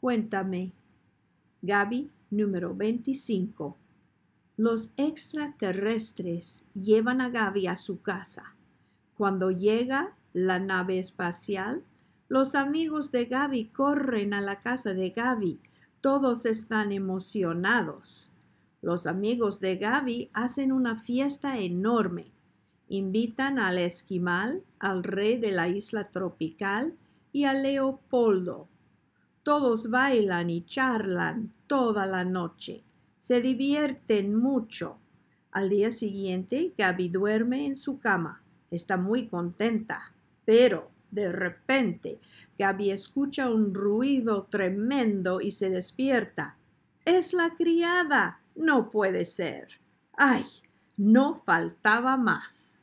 Cuéntame. Gaby, número 25. Los extraterrestres llevan a Gabi a su casa. Cuando llega la nave espacial, los amigos de Gabi corren a la casa de Gaby. Todos están emocionados. Los amigos de Gaby hacen una fiesta enorme. Invitan al esquimal, al rey de la isla tropical y a Leopoldo, todos bailan y charlan toda la noche. Se divierten mucho. Al día siguiente, Gaby duerme en su cama. Está muy contenta. Pero, de repente, Gaby escucha un ruido tremendo y se despierta. Es la criada. No puede ser. ¡Ay! No faltaba más.